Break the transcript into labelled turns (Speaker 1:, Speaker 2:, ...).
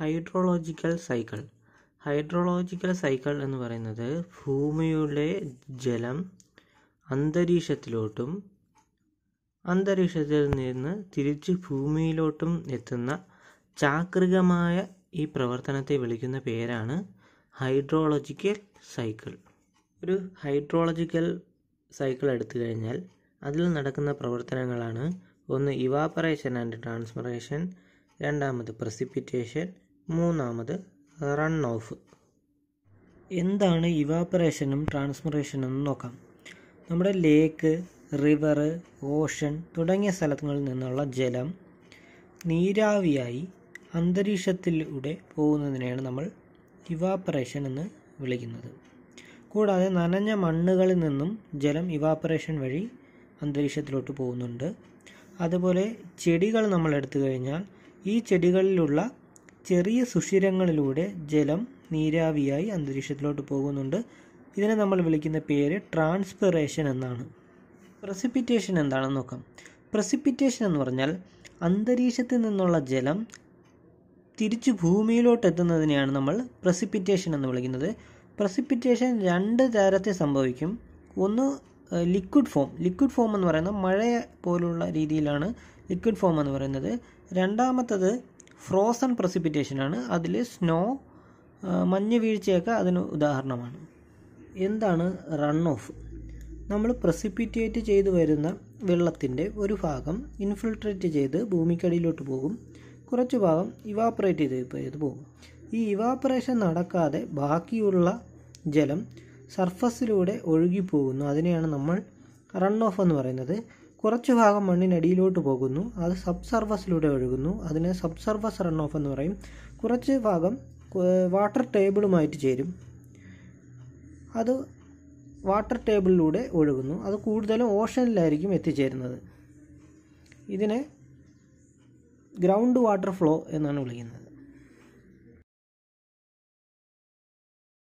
Speaker 1: ഹൈഡ്രോളോജിക്കൽ cycle ഹൈഡ്രോളോജിക്കൽ cycle എന്ന് പറയുന്നത് ഭൂമിയുടെ ജലം അന്തരീക്ഷത്തിലോട്ടും അന്തരീക്ഷത്തിൽ നിന്ന് തിരിച്ച് ഭൂമിയിലോട്ടും എത്തുന്ന ചാക്രികമായ ഈ പ്രവർത്തനത്തെ വിളിക്കുന്ന പേരാണ് ഹൈഡ്രോളജിക്കൽ സൈക്കിൾ ഒരു ഹൈഡ്രോളജിക്കൽ സൈക്കിൾ എടുത്തു കഴിഞ്ഞാൽ അതിൽ നടക്കുന്ന പ്രവർത്തനങ്ങളാണ് ഒന്ന് ഇവാപ്പറേഷൻ ആൻഡ് ട്രാൻസ്മറേഷൻ രണ്ടാമത് പ്രസിപ്പിറ്റേഷൻ മൂന്നാമത് റൺ ഓഫ് എന്താണ് ഇവാപ്പറേഷനും ട്രാൻസ്മറേഷനും നോക്കാം നമ്മുടെ ലേക്ക് റിവർ ഓഷൻ തുടങ്ങിയ സ്ഥലങ്ങളിൽ നിന്നുള്ള ജലം നീരാവിയായി അന്തരീക്ഷത്തിലൂടെ പോകുന്നതിനെയാണ് നമ്മൾ ഇവാപ്പറേഷൻ എന്ന് വിളിക്കുന്നത് കൂടാതെ നനഞ്ഞ മണ്ണുകളിൽ നിന്നും ജലം ഇവാപ്പറേഷൻ വഴി അന്തരീക്ഷത്തിലോട്ട് പോകുന്നുണ്ട് അതുപോലെ ചെടികൾ നമ്മൾ എടുത്തു കഴിഞ്ഞാൽ ഈ ചെടികളിലുള്ള ചെറിയ സുഷിരങ്ങളിലൂടെ ജലം നീരാവിയായി അന്തരീക്ഷത്തിലോട്ട് പോകുന്നുണ്ട് ഇതിനെ നമ്മൾ വിളിക്കുന്ന പേര് ട്രാൻസ്പിറേഷൻ എന്നാണ് പ്രസിപ്പിറ്റേഷൻ എന്താണെന്ന് നോക്കാം പ്രസിപ്പിറ്റേഷൻ എന്ന് പറഞ്ഞാൽ അന്തരീക്ഷത്തിൽ നിന്നുള്ള ജലം തിരിച്ച് ഭൂമിയിലോട്ട് എത്തുന്നതിനെയാണ് നമ്മൾ പ്രസിപ്പിറ്റേഷൻ എന്ന് വിളിക്കുന്നത് പ്രസിപ്പിറ്റേഷൻ രണ്ട് തരത്തിൽ സംഭവിക്കും ഒന്ന് ലിക്വിഡ് ഫോം ലിക്വിഡ് ഫോം എന്ന് പറയുന്നത് മഴ പോലുള്ള രീതിയിലാണ് ലിക്വിഡ് ഫോം എന്ന് പറയുന്നത് രണ്ടാമത്തത് ഫ്രോസൺ ആണ് അതിൽ സ്നോ മഞ്ഞ് വീഴ്ചയൊക്കെ അതിന് ഉദാഹരണമാണ് എന്താണ് റൺ ഓഫ് നമ്മൾ പ്രസിപ്പിറ്റേറ്റ് ചെയ്തു വരുന്ന വെള്ളത്തിൻ്റെ ഒരു ഭാഗം ഇൻഫിൽട്രേറ്റ് ചെയ്ത് ഭൂമിക്കടിയിലോട്ട് പോകും കുറച്ച് ഭാഗം ഇവാപ്പറേറ്റ് ചെയ്ത് ചെയ്ത് പോകും ഈ ഇവാപ്പറേഷൻ നടക്കാതെ ബാക്കിയുള്ള ജലം സർഫസിലൂടെ ഒഴുകിപ്പോകുന്നു അതിനെയാണ് നമ്മൾ റൺ ഓഫ് എന്ന് പറയുന്നത് കുറച്ച് ഭാഗം മണ്ണിനടിയിലോട്ട് പോകുന്നു അത് സബ് സർവസിലൂടെ ഒഴുകുന്നു അതിനെ സബ് സർവസ് റൺ ഓഫ് എന്ന് പറയും കുറച്ച് ഭാഗം വാട്ടർ ടേബിളുമായിട്ട് ചേരും അത് വാട്ടർ ടേബിളിലൂടെ ഒഴുകുന്നു അത് കൂടുതലും ഓഷനിലായിരിക്കും എത്തിച്ചേരുന്നത് ഇതിനെ ഗ്രൗണ്ട് വാട്ടർ ഫ്ലോ എന്നാണ് വിളിക്കുന്നത്